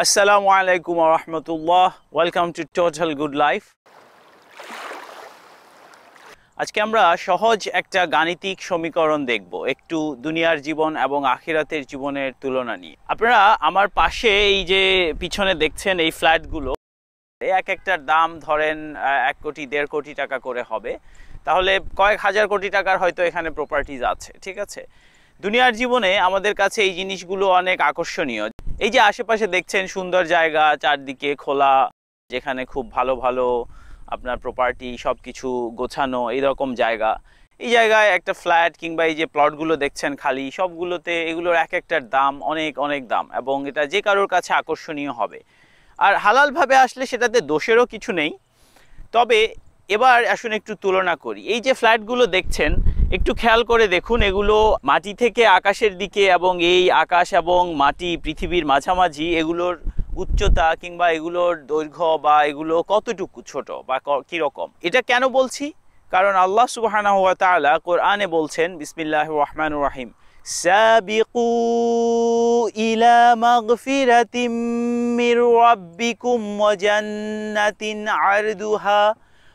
আসসালামু আলাইকুম রহমতুল্লাহ welcome to total good life আজকে আমরা সহজ একটা গাণিতিক সমীকরণ দেখব একটু দুনিয়ার জীবন এবং আখিরাতের জীবনের তুলনা নিয়ে আপনারা আমার পাশে এই যে পিছনে দেখছেন এই ফ্ল্যাটগুলো এক একটার দাম ধরেন এক কোটি দেড় কোটি টাকা করে হবে তাহলে কয়েক হাজার কোটি টাকার হয়তো এখানে প্রপার্টিজ আছে ঠিক আছে দুনিয়ার জীবনে আমাদের কাছে এই জিনিসগুলো অনেক আকর্ষণীয় এই যে আশেপাশে দেখছেন সুন্দর জায়গা চারদিকে খোলা যেখানে খুব ভালো ভালো আপনার প্রপার্টি সব কিছু গোছানো এইরকম জায়গা এই জায়গায় একটা ফ্ল্যাট কিংবা এই যে প্লটগুলো দেখছেন খালি সবগুলোতে এগুলোর এক একটার দাম অনেক অনেক দাম এবং এটা যে কারোর কাছে আকর্ষণীয় হবে আর হালালভাবে আসলে সেটাতে দোষেরও কিছু নেই তবে এবার আসুন একটু তুলনা করি এই যে ফ্ল্যাটগুলো দেখছেন একটু খেয়াল করে দেখুন এগুলো মাটি থেকে আকাশের দিকে এবং এই আকাশ এবং মাটি পৃথিবীর মাঝামাঝি এগুলোর উচ্চতা কিংবা এগুলোর দৈর্ঘ্য বা এগুলো কতটুকু ছোট বা কীরকম এটা কেন বলছি কারণ আল্লাহ সুবাহ কোরআনে বলছেন বিসমিল্লাহ রহমান রাহিম ইলা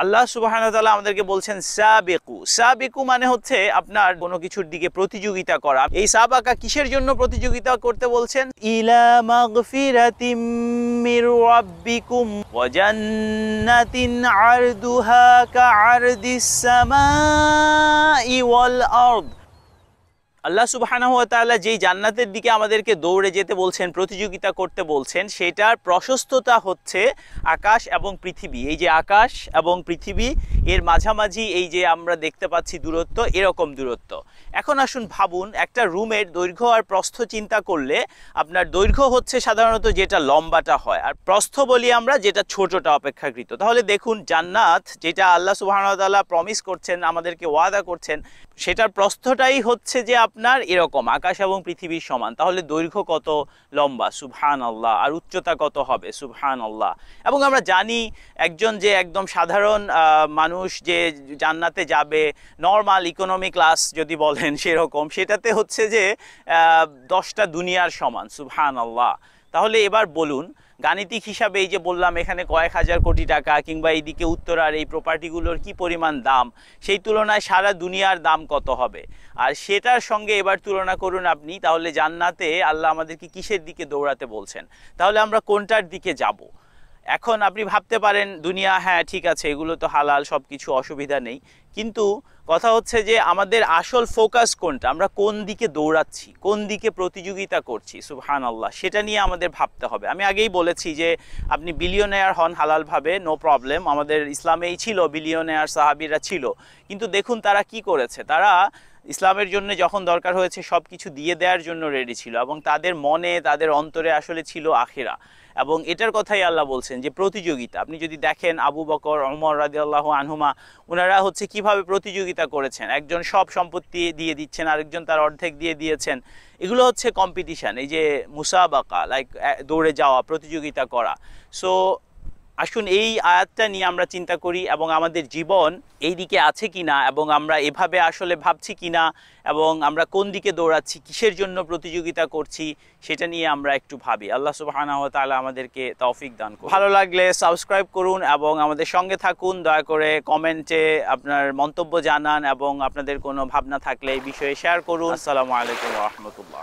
আল্লাহ সুবাহ আমাদেরকে বলছেন সাবেকু সাবেকু মানে হচ্ছে আপনার কোনো কিছুর দিকে প্রতিযোগিতা করা এই সাবাকা কিসের জন্য প্রতিযোগিতা করতে বলছেন ইলা আল্লাহ সুবাহানাহ তাল্লাহ যেই জান্নাতের দিকে আমাদেরকে দৌড়ে যেতে বলছেন প্রতিযোগিতা করতে বলছেন সেটার প্রশস্ততা হচ্ছে আকাশ এবং পৃথিবী এই যে আকাশ এবং পৃথিবী এর মাঝামাঝি এই যে আমরা দেখতে পাচ্ছি দূরত্ব এরকম দূরত্ব এখন আসুন ভাবুন একটা রুমের দৈর্ঘ্য আর প্রস্থ চিন্তা করলে আপনার দৈর্ঘ্য হচ্ছে সাধারণত যেটা লম্বাটা হয় আর প্রস্থ বলি আমরা যেটা ছোটটা অপেক্ষাকৃত তাহলে দেখুন জান্নাত যেটা আল্লাহ সুবাহানতাল্লাহ প্রমিস করছেন আমাদেরকে ওয়াদা করছেন সেটার প্রস্থটাই হচ্ছে যে আপনার এরকম আকাশ এবং পৃথিবীর সমান তাহলে দৈর্ঘ্য কত লম্বা সুবহান আল্লাহ আর উচ্চতা কত হবে সুবহান আল্লাহ এবং আমরা জানি একজন যে একদম সাধারণ মানুষ যে জান্নাতে যাবে নর্মাল ইকোনমি ক্লাস যদি বলেন সেরকম সেটাতে হচ্ছে যে দশটা দুনিয়ার সমান সুবহান আল্লাহ তাহলে এবার বলুন গাণিতিক হিসাবে এই যে বললাম এখানে কয়েক হাজার কোটি টাকা কিংবা এইদিকে উত্তরার এই প্রপার্টিগুলোর কি পরিমাণ দাম সেই তুলনায় সারা দুনিয়ার দাম কত হবে আর সেটার সঙ্গে এবার তুলনা করুন আপনি তাহলে জান্নাতে আল্লাহ আমাদেরকে কিসের দিকে দৌড়াতে বলছেন তাহলে আমরা কোনটার দিকে যাবো এখন আপনি ভাবতে পারেন দুনিয়া হ্যাঁ ঠিক আছে এগুলো তো হালাল সব কিছু অসুবিধা নেই কিন্তু কথা হচ্ছে যে আমাদের আসল ফোকাস কোনটা আমরা কোন দিকে দৌড়াচ্ছি কোন দিকে প্রতিযোগিতা করছি সুহান আল্লাহ সেটা নিয়ে আমাদের ভাবতে হবে আমি আগেই বলেছি যে আপনি বিলিয়নেয়ার হন হালালভাবে নো প্রবলেম আমাদের ইসলামেই ছিল বিলিয়নেয়ার সাহাবিরা ছিল কিন্তু দেখুন তারা কি করেছে তারা ইসলামের জন্য যখন দরকার হয়েছে সব কিছু দিয়ে দেওয়ার জন্য রেডি ছিল এবং তাদের মনে তাদের অন্তরে আসলে ছিল আখেরা এবং এটার কথাই আল্লাহ বলছেন যে প্রতিযোগিতা আপনি যদি দেখেন আবু বকর অমর রাজি আল্লাহ আনহুমা ওনারা হচ্ছে কিভাবে প্রতিযোগিতা করেছেন একজন সব সম্পত্তি দিয়ে দিচ্ছেন আরেকজন তার অর্ধেক দিয়ে দিয়েছেন এগুলো হচ্ছে কম্পিটিশান এই যে মুসাবাকা লাইক দৌড়ে যাওয়া প্রতিযোগিতা করা সো আসুন এই আয়াতটা নিয়ে আমরা চিন্তা করি এবং আমাদের জীবন এই দিকে আছে কি না এবং আমরা এভাবে আসলে ভাবছি কি না এবং আমরা কোন দিকে দৌড়াচ্ছি কিসের জন্য প্রতিযোগিতা করছি সেটা নিয়ে আমরা একটু ভাবি আল্লাহ সুবাহানা তালা আমাদেরকে তৌফিক দান করুন ভালো লাগলে সাবস্ক্রাইব করুন এবং আমাদের সঙ্গে থাকুন দয়া করে কমেন্টে আপনার মন্তব্য জানান এবং আপনাদের কোনো ভাবনা থাকলে এই বিষয়ে শেয়ার করুন আসসালামু আলাইকুম রহমতুল্লাহ